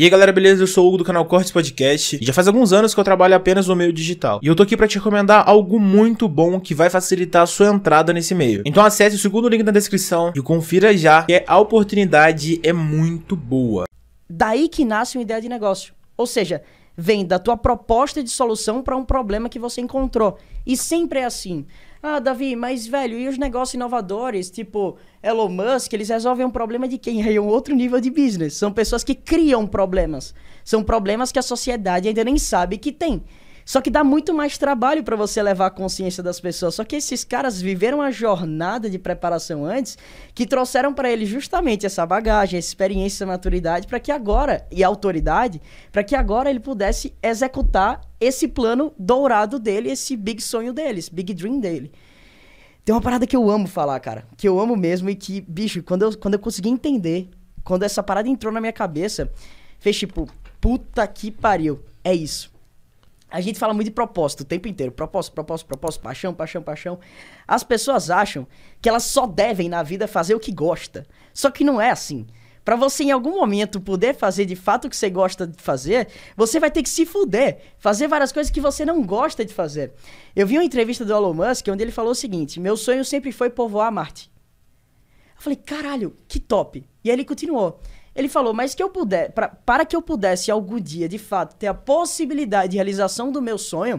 E aí galera, beleza? Eu sou o Hugo do canal Cortes Podcast e já faz alguns anos que eu trabalho apenas no meio digital. E eu tô aqui para te recomendar algo muito bom que vai facilitar a sua entrada nesse meio. Então acesse o segundo link na descrição e confira já que a oportunidade é muito boa. Daí que nasce uma ideia de negócio. Ou seja, vem da tua proposta de solução para um problema que você encontrou. E sempre é assim. Ah, Davi, mas velho, e os negócios inovadores, tipo Elon Musk, eles resolvem um problema de quem? é um outro nível de business. São pessoas que criam problemas. São problemas que a sociedade ainda nem sabe que tem. Só que dá muito mais trabalho para você levar a consciência das pessoas. Só que esses caras viveram uma jornada de preparação antes que trouxeram para eles justamente essa bagagem, essa experiência, essa maturidade para que agora e autoridade, para que agora ele pudesse executar esse plano dourado dele, esse big sonho deles, big dream dele. Tem uma parada que eu amo falar, cara, que eu amo mesmo e que, bicho, quando eu, quando eu consegui entender, quando essa parada entrou na minha cabeça, fez tipo, puta que pariu, é isso. A gente fala muito de propósito o tempo inteiro. Propósito, propósito, propósito, paixão, paixão, paixão. As pessoas acham que elas só devem na vida fazer o que gosta. Só que não é assim. Para você em algum momento poder fazer de fato o que você gosta de fazer, você vai ter que se fuder, fazer várias coisas que você não gosta de fazer. Eu vi uma entrevista do Elon Musk onde ele falou o seguinte: "Meu sonho sempre foi povoar Marte". Eu falei: "Caralho, que top". E aí ele continuou: ele falou, mas que eu puder, pra, para que eu pudesse algum dia, de fato, ter a possibilidade de realização do meu sonho,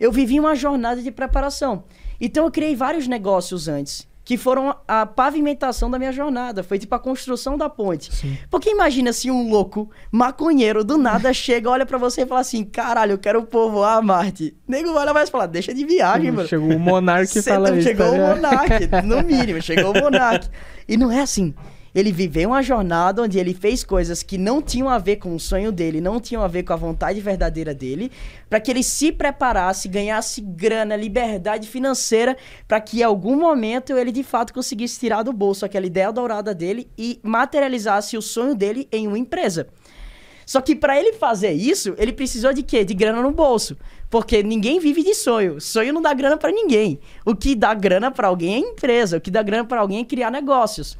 eu vivi uma jornada de preparação. Então eu criei vários negócios antes que foram a pavimentação da minha jornada. Foi tipo a construção da ponte. Sim. Porque imagina se um louco maconheiro do nada chega, olha para você e fala assim: caralho, eu quero povoar a Marte. Nego olha mais e fala: deixa de viagem, mano. Chegou o Monarque, e fala tá, isso. Chegou tá o Monarque, no mínimo, chegou o Monarque. E não é assim ele viveu uma jornada onde ele fez coisas que não tinham a ver com o sonho dele, não tinham a ver com a vontade verdadeira dele, para que ele se preparasse, ganhasse grana, liberdade financeira, para que em algum momento ele de fato conseguisse tirar do bolso aquela ideia dourada dele e materializasse o sonho dele em uma empresa. Só que para ele fazer isso, ele precisou de quê? De grana no bolso. Porque ninguém vive de sonho. Sonho não dá grana para ninguém. O que dá grana para alguém é empresa, o que dá grana para alguém é criar negócios.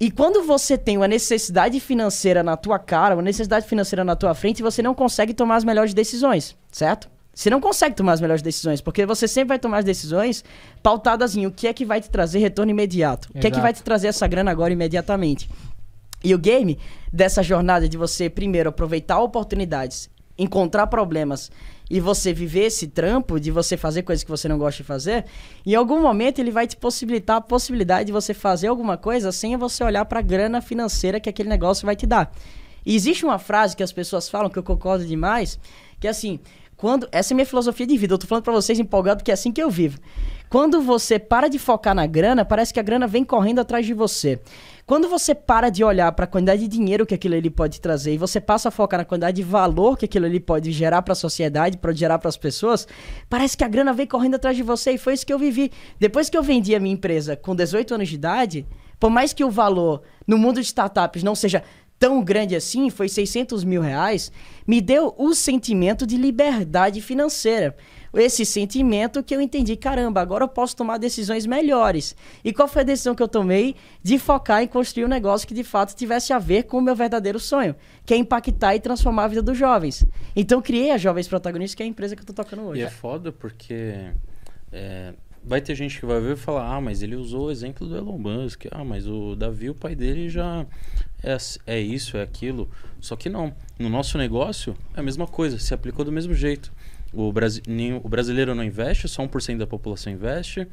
E quando você tem uma necessidade financeira na tua cara, uma necessidade financeira na tua frente, você não consegue tomar as melhores decisões, certo? Você não consegue tomar as melhores decisões, porque você sempre vai tomar as decisões pautadas em o que é que vai te trazer retorno imediato, Exato. o que é que vai te trazer essa grana agora imediatamente. E o game dessa jornada de você primeiro aproveitar oportunidades, encontrar problemas e você viver esse trampo de você fazer coisas que você não gosta de fazer, em algum momento ele vai te possibilitar a possibilidade de você fazer alguma coisa sem você olhar para a grana financeira que aquele negócio vai te dar. E existe uma frase que as pessoas falam que eu concordo demais, que é assim, quando, essa é minha filosofia de vida. Eu tô falando para vocês empolgado que é assim que eu vivo. Quando você para de focar na grana, parece que a grana vem correndo atrás de você. Quando você para de olhar para a quantidade de dinheiro que aquilo ali pode trazer e você passa a focar na quantidade de valor que aquilo ali pode gerar para a sociedade, para gerar para as pessoas, parece que a grana vem correndo atrás de você e foi isso que eu vivi. Depois que eu vendi a minha empresa com 18 anos de idade, por mais que o valor no mundo de startups não seja tão grande assim, foi 600 mil reais, me deu o sentimento de liberdade financeira. Esse sentimento que eu entendi, caramba, agora eu posso tomar decisões melhores. E qual foi a decisão que eu tomei? De focar em construir um negócio que de fato tivesse a ver com o meu verdadeiro sonho, que é impactar e transformar a vida dos jovens. Então criei a Jovens Protagonistas, que é a empresa que eu tô tocando hoje. E é foda porque é, vai ter gente que vai ver e falar: ah, mas ele usou o exemplo do Elon Musk. Ah, mas o Davi, o pai dele, já é, é isso, é aquilo. Só que não. No nosso negócio, é a mesma coisa, se aplicou do mesmo jeito. O, Brasi o brasileiro não investe, só 1% da população investe.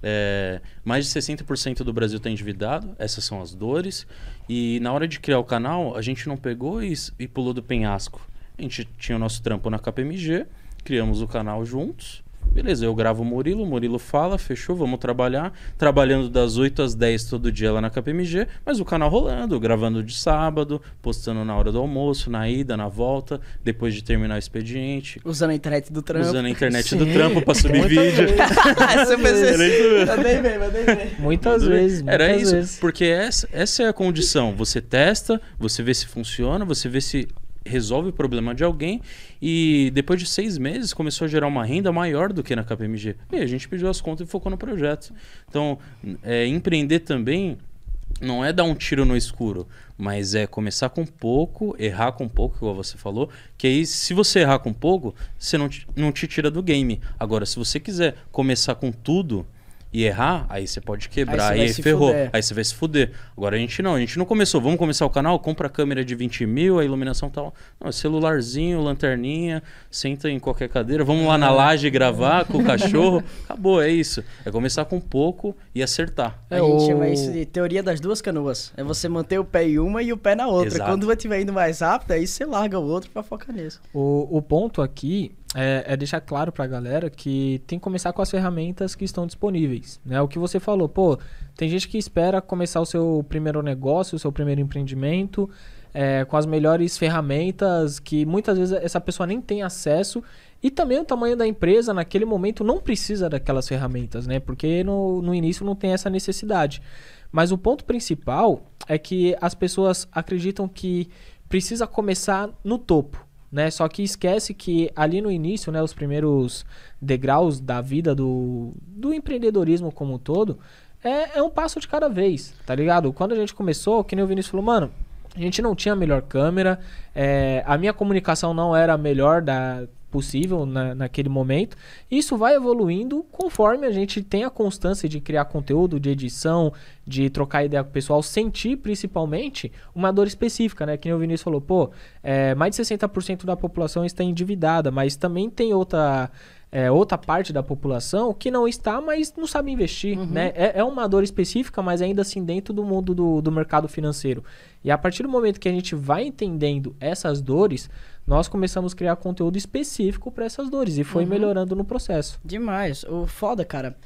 É, mais de 60% do Brasil está endividado, essas são as dores. E na hora de criar o canal, a gente não pegou e, e pulou do penhasco. A gente tinha o nosso trampo na KPMG, criamos o canal juntos Beleza, eu gravo o Murilo, o Murilo fala, fechou, vamos trabalhar. Trabalhando das 8 às 10 todo dia lá na KPMG, mas o canal rolando, gravando de sábado, postando na hora do almoço, na ida, na volta, depois de terminar o expediente. Usando a internet do trampo. Usando a internet Sim. do trampo pra subir Muita vídeo. Assim, mandei bem, mandei bem. Muitas vezes. Era muitas isso, vezes. porque essa, essa é a condição. Você testa, você vê se funciona, você vê se resolve o problema de alguém e depois de seis meses começou a gerar uma renda maior do que na KPMG. E a gente pediu as contas e focou no projeto. Então, é, empreender também não é dar um tiro no escuro, mas é começar com pouco, errar com pouco, igual você falou, que aí se você errar com pouco, você não te, não te tira do game. Agora, se você quiser começar com tudo, e errar, aí você pode quebrar aí, aí ferrou. Fuder. Aí você vai se fuder. Agora a gente não, a gente não começou. Vamos começar o canal, compra a câmera de 20 mil, a iluminação tal. Tá não, celularzinho, lanterninha, senta em qualquer cadeira, vamos lá na ah. laje gravar com o cachorro. Acabou, é isso. É começar com pouco e acertar. É, a gente chama isso é de teoria das duas canoas. É você manter o pé em uma e o pé na outra. Exato. Quando você estiver indo mais rápido, aí você larga o outro para focar nisso. O, o ponto aqui é, é, deixar claro para a galera que tem que começar com as ferramentas que estão disponíveis. Né? O que você falou, pô, tem gente que espera começar o seu primeiro negócio, o seu primeiro empreendimento, é, com as melhores ferramentas que muitas vezes essa pessoa nem tem acesso e também o tamanho da empresa naquele momento não precisa daquelas ferramentas, né? Porque no, no início não tem essa necessidade. Mas o ponto principal é que as pessoas acreditam que precisa começar no topo né? Só que esquece que ali no início, né, os primeiros degraus da vida do, do empreendedorismo como um todo, é, é um passo de cada vez, tá ligado? Quando a gente começou, que nem o Vinícius falou, mano, a gente não tinha a melhor câmera, é, a minha comunicação não era a melhor da possível na, naquele momento. Isso vai evoluindo conforme a gente tem a constância de criar conteúdo, de edição, de trocar ideia com o pessoal, sentir principalmente uma dor específica, né? Que nem o Vinícius falou, pô, é, mais de 60% da população está endividada, mas também tem outra é, outra parte da população que não está, mas não sabe investir. Uhum. Né? É, é, uma dor específica, mas ainda assim dentro do mundo do, do mercado financeiro. E a partir do momento que a gente vai entendendo essas dores, nós começamos a criar conteúdo específico para essas dores e foi uhum. melhorando no processo. Demais. O foda, cara,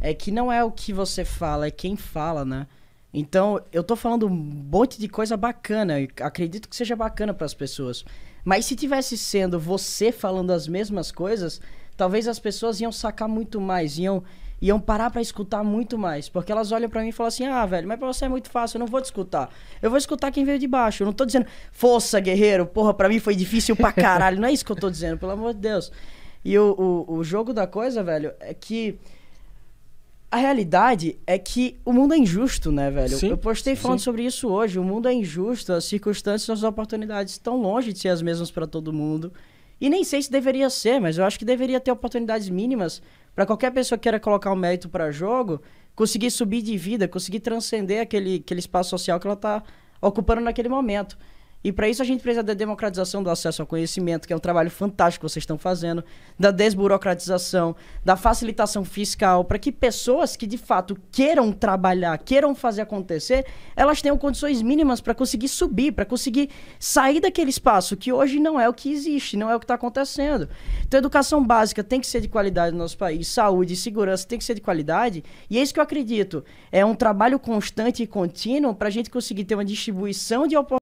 é que não é o que você fala, é quem fala, né? Então, eu tô falando um monte de coisa bacana, acredito que seja bacana para as pessoas. Mas se tivesse sendo você falando as mesmas coisas, talvez as pessoas iam sacar muito mais, iam, iam parar para escutar muito mais. Porque elas olham para mim e falam assim: ah, velho, mas pra você é muito fácil, eu não vou te escutar. Eu vou escutar quem veio de baixo. Eu não tô dizendo, força, guerreiro, porra, pra mim foi difícil pra caralho. não é isso que eu tô dizendo, pelo amor de Deus. E o, o, o jogo da coisa, velho, é que. A realidade é que o mundo é injusto, né, velho? Sim, eu postei falando sim. sobre isso hoje. O mundo é injusto, as circunstâncias, as oportunidades estão longe de ser as mesmas para todo mundo. E nem sei se deveria ser, mas eu acho que deveria ter oportunidades mínimas para qualquer pessoa que queira colocar o um mérito para jogo conseguir subir de vida, conseguir transcender aquele, aquele espaço social que ela está ocupando naquele momento. E para isso a gente precisa da democratização do acesso ao conhecimento, que é um trabalho fantástico que vocês estão fazendo, da desburocratização, da facilitação fiscal, para que pessoas que de fato queiram trabalhar, queiram fazer acontecer, elas tenham condições mínimas para conseguir subir, para conseguir sair daquele espaço que hoje não é o que existe, não é o que está acontecendo. Então, educação básica tem que ser de qualidade no nosso país, saúde, segurança tem que ser de qualidade, e é isso que eu acredito. É um trabalho constante e contínuo para a gente conseguir ter uma distribuição de oportunidades